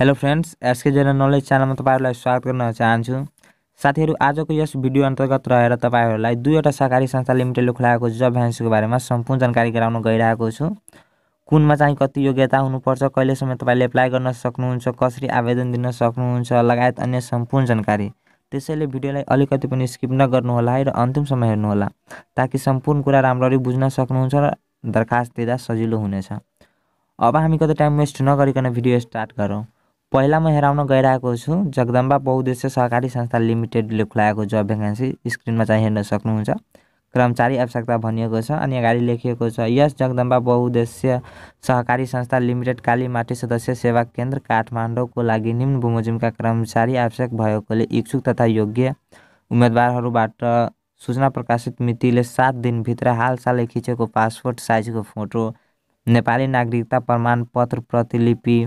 hello friends SK general knowledge च्यानलमा तपाईँहरूलाई स्वागत गर्न चाहन्छु साथीहरू आजको यस भिडियो अन्तर्गत रहेर तपाईँहरूलाई दुईवटा सहकारी संस्था लिमिटेडले खुलाएको जब भ्यान्सीको बारेमा सम्पूर्ण जानकारी गराउन गइरहेको छु कुनमा चाहिँ कति योग्यता हुनुपर्छ कहिलेसम्म तपाईँले एप्लाई गर्न सक्नुहुन्छ कसरी आवेदन दिन सक्नुहुन्छ लगायत अन्य सम्पूर्ण जानकारी त्यसैले भिडियोलाई अलिकति पनि स्किप नगर्नुहोला है र अन्तिमसम्म हेर्नुहोला ताकि सम्पूर्ण कुरा राम्ररी बुझ्न सक्नुहुन्छ र दरखास्त दिँदा सजिलो हुनेछ अब हामी कतै टाइम वेस्ट नगरिकन भिडियो स्टार्ट गरौँ पहिला म हेराउन गइरहेको छु जगदम्बा बहुद्देश्य सहकारी संस्था लिमिटेडले खुलाएको जब भ्याकेन्सी स्क्रिनमा चाहिँ हेर्न सक्नुहुन्छ कर्मचारी आवश्यकता भनिएको छ अनि अगाडि लेखिएको छ यस जगदम्बा बहुद्देश्य सहकारी संस्था लिमिटेड कालीमाटी सदस्य सेवा केन्द्र काठमाडौँको लागि निम्न बमोजिमका कर्मचारी आवश्यक भएकोले इच्छुक तथा योग्य उम्मेदवारहरूबाट सूचना प्रकाशित मितिले सात दिनभित्र हालसालै खिचेको पासपोर्ट साइजको फोटो नेपाली नागरिकता प्रमाणपत्र प्रतिलिपि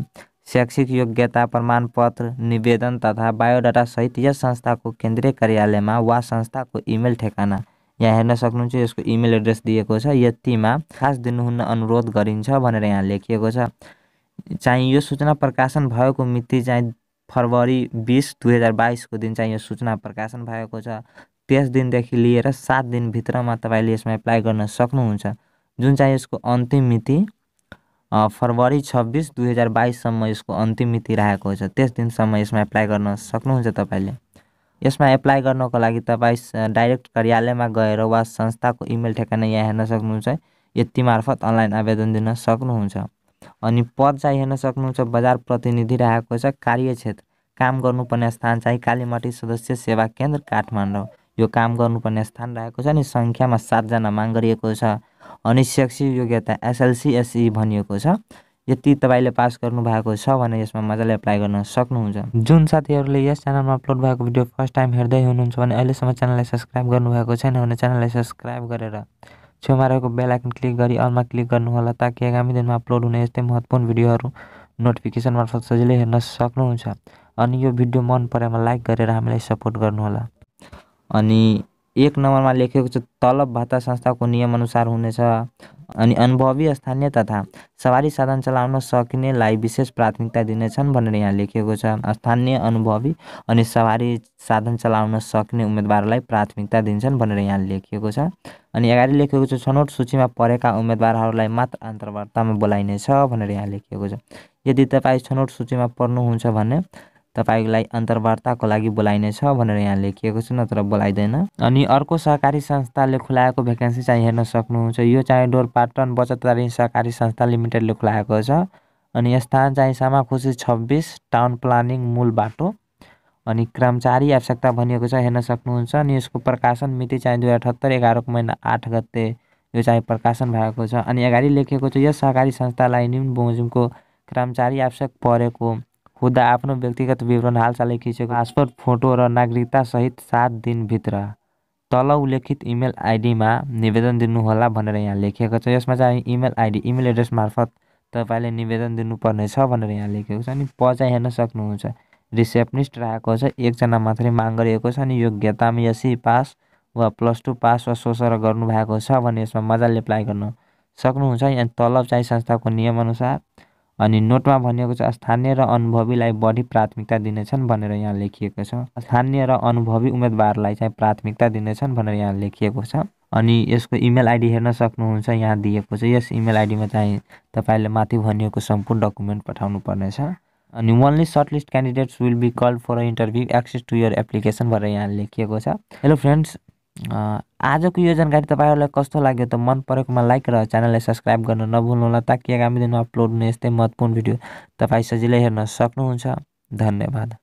शैक्षिक योग्यता प्रमाणपत्र निवेदन तथा बायोडाटा सहित यस संस्थाको केन्द्रीय कार्यालयमा वा संस्थाको इमेल ठेगाना यहाँ हेर्न सक्नुहुन्छ यसको इमेल एड्रेस दिएको छ यतिमा खास दिनुहुन्न अनुरोध गरिन्छ भनेर यहाँ लेखिएको छ चाहिँ यो सूचना प्रकाशन भएको मिति चाहिँ फरवरी बिस दुई हजार बाइसको दिन चाहिँ यो सूचना प्रकाशन भएको छ त्यस दिनदेखि लिएर सात दिनभित्रमा तपाईँले यसमा एप्लाई गर्न सक्नुहुन्छ जुन चाहिँ यसको अन्तिम मिति फरवरी छब्बिस दुई हजार बाइससम्म यसको अन्तिम मिति रहेको छ त्यस दिनसम्म यसमा एप्लाई गर्न सक्नुहुन्छ तपाईँले यसमा एप्लाई गर्नको लागि तपाईँ डाइरेक्ट कार्यालयमा गएर वा संस्थाको इमेल ठेगाना यहाँ हेर्न सक्नुहुन्छ यति मार्फत अनलाइन आवेदन दिन सक्नुहुन्छ अनि पद चाहिँ हेर्न सक्नुहुन्छ बजार प्रतिनिधि रहेको छ कार्यक्षेत्र काम गर्नुपर्ने स्थान चाहिँ कालीमाटी सदस्य सेवा केन्द्र काठमाडौँ यो काम गर्नुपर्ने स्थान रहेको छ अनि सङ्ख्यामा सातजना माग गरिएको छ अनि शैक्षिक योग्यता एसएलसी एसई भनिएको छ यति तपाईँले पास गर्नुभएको छ भने यसमा मजाले एप्लाई गर्न सक्नुहुन्छ जुन साथीहरूले यस च्यानलमा अपलोड भएको भिडियो फर्स्ट टाइम हेर्दै हुनुहुन्छ भने अहिलेसम्म च्यानललाई सब्सक्राइब गर्नुभएको छैन भने च्यानललाई सब्सक्राइब गरेर छेउमा रहेको बेलायकन क्लिक गरी अलमा क्लिक गर्नुहोला ताकि आगामी दिनमा अपलोड हुने यस्तै महत्त्वपूर्ण भिडियोहरू नोटिफिकेसन मार्फत सजिलै हेर्न सक्नुहुन्छ अनि यो भिडियो मन परेमा लाइक गरेर हामीलाई सपोर्ट गर्नुहोला अनि एक नम्बरमा लेखेको छ तलब भत्ता संस्थाको नियमअनुसार हुनेछ अनि अनुभवी स्थानीय तथा सवारी साधन चलाउन सकिनेलाई विशेष प्राथमिकता दिनेछन् भनेर यहाँ लेखिएको छ स्थानीय अनुभवी अनि सवारी साधन चलाउन सक्ने उम्मेदवारलाई प्राथमिकता दिन्छन् भनेर यहाँ लेखिएको छ अनि अगाडि लेखिएको छ छनौट सूचीमा परेका उम्मेदवारहरूलाई मात्र अन्तर्वार्तामा बोलाइनेछ भनेर यहाँ लेखिएको छ यदि तपाईँ छनौट सूचीमा पर्नुहुन्छ भने तपाईँलाई अन्तर्वार्ताको लागि बोलाइने छ भनेर यहाँ लेखिएको छ नत्र बोलाइँदैन अनि अर्को सहकारी संस्थाले खुलाएको भ्याकेन्सी चाहिँ हेर्न सक्नुहुन्छ यो चाहिँ डोरपाटन बचतदारी सहकारी संस्था लिमिटेडले खुलाएको छ अनि स्थान चाहिँ सामाखुसी छब्बिस टाउन प्लानिङ मूल बाटो अनि कर्मचारी आवश्यकता भनिएको छ हेर्न सक्नुहुन्छ अनि यसको प्रकाशन मिति चाहिँ दुई हजार अठहत्तर एघारको महिना आठ गते यो चाहिँ प्रकाशन भएको छ अनि अगाडि लेखिएको छ यस सहकारी संस्थालाई निम्न बमोजिमको कर्मचारी आवश्यक परेको हुँदा आफ्नो व्यक्तिगत विवरण हालसालै खिचेको पासपोर्ट फोटो र नागरिकता सहित सात दिनभित्र तल उल्लेखित इमेल आइडीमा निवेदन दिनुहोला भनेर यहाँ लेखिएको छ यसमा चाहिँ इमेल आइडी इमेल एड्रेस मार्फत तपाईँले निवेदन दिनुपर्नेछ भनेर यहाँ लेखेको छ अनि प हेर्न सक्नुहुन्छ रिसेप्सनिस्ट राखेको छ एकजना मात्रै माग गरिएको छ अनि योग्यतामा एसी पास वा प्लस टू पास वा सोसर गर्नुभएको छ भने यसमा मजाले एप्लाई गर्न सक्नुहुन्छ यहाँ तलब चाहिँ संस्थाको नियमअनुसार अनि नोटमा भनिएको छ स्थानीय र अनुभवीलाई बढी प्राथमिकता दिनेछन् भनेर यहाँ लेखिएको छ स्थानीय र अनुभवी उम्मेदवारलाई चाहिँ प्राथमिकता दिनेछन् भनेर यहाँ लेखिएको छ अनि यसको इमेल आइडी हेर्न सक्नुहुन्छ यहाँ दिएको छ यस इमेल आइडीमा चाहिँ तपाईँले माथि भनिएको सम्पूर्ण डकुमेन्ट पठाउनु पर्नेछ अनि only shortlist candidates will be called for interview access to your application भनेर यहाँ लेखिएको छ हेलो फ्रेन्ड्स आजको यो जानकारी तपाईँहरूलाई कस्तो लाग्यो त मन परेकोमा लाइक र च्यानललाई सब्सक्राइब गर्न नभुल्नुहोला ताकि आगामी दिनमा अपलोड हुने यस्तै महत्त्वपूर्ण भिडियो तपाईँ सजिलै हेर्न सक्नुहुन्छ धन्यवाद